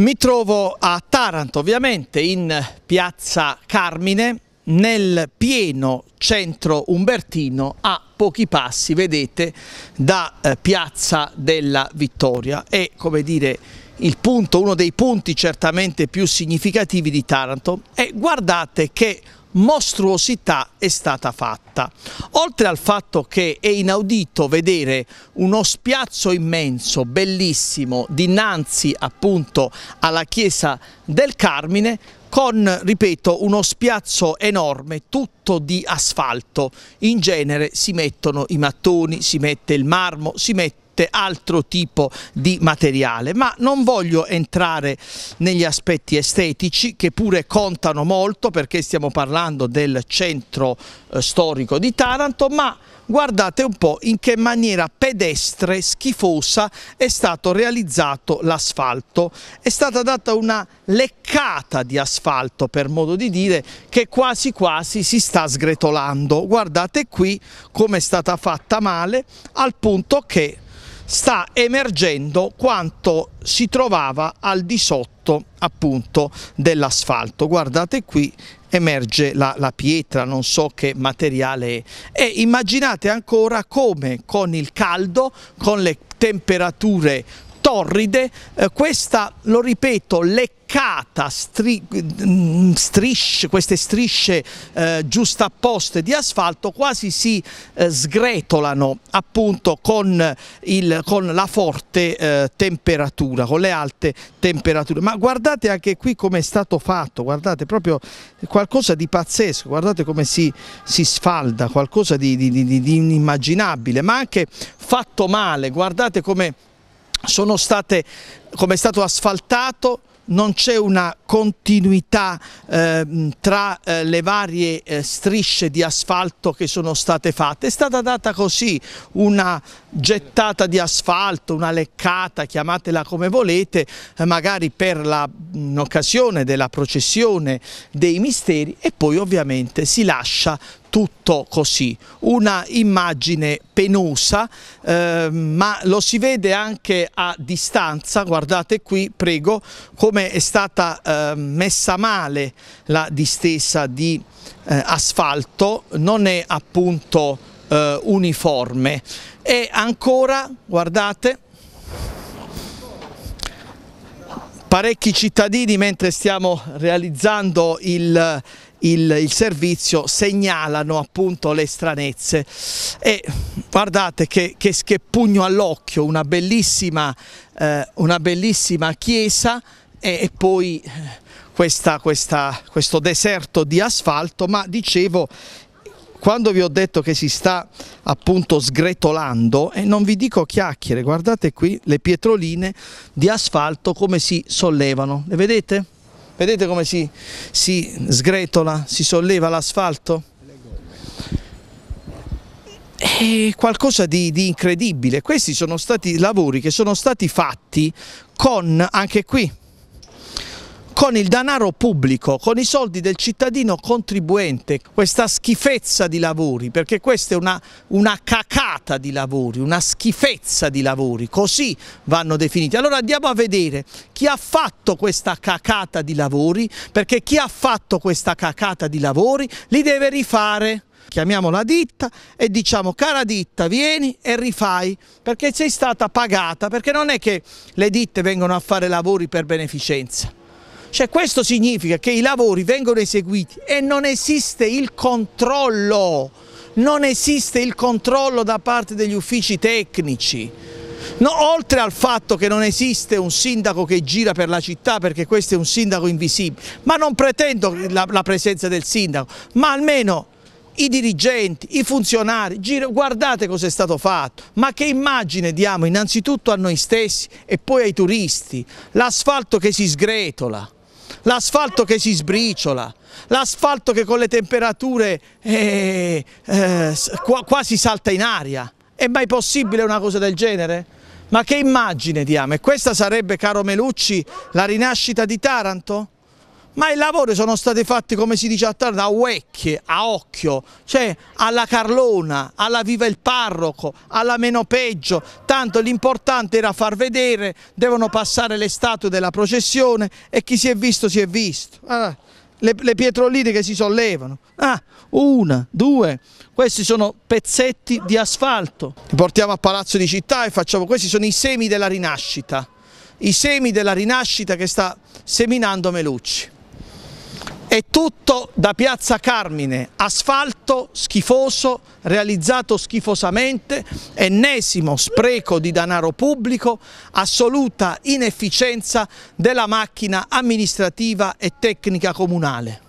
Mi trovo a Taranto, ovviamente, in piazza Carmine, nel pieno centro umbertino a pochi passi, vedete, da eh, piazza della Vittoria. È, come dire, il punto, uno dei punti certamente più significativi di Taranto. E guardate che mostruosità è stata fatta. Oltre al fatto che è inaudito vedere uno spiazzo immenso, bellissimo, dinanzi appunto alla chiesa del Carmine, con, ripeto, uno spiazzo enorme, tutto di asfalto. In genere si mettono i mattoni, si mette il marmo, si mette sicuramente altro tipo di materiale, ma non voglio entrare negli aspetti estetici che pure contano molto perché stiamo parlando del centro eh, storico di Taranto, ma guardate un po' in che maniera pedestre, schifosa è stato realizzato l'asfalto. È stata data una leccata di asfalto, per modo di dire, che quasi quasi si sta sgretolando. Guardate qui come è stata fatta male, al punto che sta emergendo quanto si trovava al di sotto appunto dell'asfalto. Guardate qui emerge la, la, pietra, non so che materiale è. E immaginate ancora come con il caldo, con le temperature torride, eh, questa, lo ripeto, leccata, stri mm, strisce, queste strisce eh, giustapposte di asfalto quasi si eh, sgretolano appunto con, il, con la forte eh, temperatura, con le alte temperature. Ma guardate anche qui come è stato fatto, guardate proprio qualcosa di pazzesco, guardate come si, si sfalda, qualcosa di, di, di, di inimmaginabile, ma anche fatto male, guardate come sono state, come è stato asfaltato, non c'è una continuità eh, tra eh, le varie eh, strisce di asfalto che sono state fatte, è stata data così una gettata di asfalto, una leccata, chiamatela come volete, eh, magari per l'occasione mm, della processione dei misteri e poi ovviamente si lascia tutto così, una immagine penosa eh, ma lo si vede anche a distanza, guardate qui prego come è stata eh, messa male la distesa di eh, asfalto, non è appunto eh, uniforme e ancora guardate parecchi cittadini mentre stiamo realizzando il il, il servizio segnalano appunto le stranezze e guardate che, che, che pugno all'occhio una, eh, una bellissima chiesa e, e poi eh, questa, questa, questo deserto di asfalto ma dicevo quando vi ho detto che si sta appunto sgretolando e non vi dico chiacchiere guardate qui le pietroline di asfalto come si sollevano le vedete? Vedete come si, si sgretola, si solleva l'asfalto? È qualcosa di, di incredibile. Questi sono stati lavori che sono stati fatti con, anche qui, con il denaro pubblico, con i soldi del cittadino contribuente, questa schifezza di lavori, perché questa è una, una cacata di lavori, una schifezza di lavori, così vanno definiti. Allora andiamo a vedere chi ha fatto questa cacata di lavori, perché chi ha fatto questa cacata di lavori li deve rifare chiamiamo la ditta e diciamo cara ditta vieni e rifai perché sei stata pagata perché non è che le ditte vengono a fare lavori per beneficenza cioè questo significa che i lavori vengono eseguiti e non esiste il controllo, non esiste il controllo da parte degli uffici tecnici. No, oltre al fatto che non esiste un sindaco che gira per la città perché questo è un sindaco invisibile, ma non pretendo la, la presenza del sindaco, ma almeno i dirigenti, i funzionari, guardate cosa è stato fatto, ma che immagine diamo innanzitutto a noi stessi e poi ai turisti, l'asfalto che si sgretola l'asfalto che si sbriciola, l'asfalto che con le temperature eh, eh, quasi salta in aria. È mai possibile una cosa del genere? Ma che immagine diamo? E questa sarebbe, caro Melucci, la rinascita di Taranto? ma i lavori sono stati fatti come si dice a tarda, a Uecchie, a Occhio, cioè alla Carlona, alla Viva il Parroco, alla Meno Peggio, tanto l'importante era far vedere, devono passare le statue della processione e chi si è visto si è visto. Ah, le, le pietrolite che si sollevano, ah, una, due, questi sono pezzetti di asfalto, li portiamo a Palazzo di Città e facciamo, questi sono i semi della rinascita, i semi della rinascita che sta seminando Melucci. È tutto da Piazza Carmine, asfalto schifoso, realizzato schifosamente, ennesimo spreco di denaro pubblico, assoluta inefficienza della macchina amministrativa e tecnica comunale.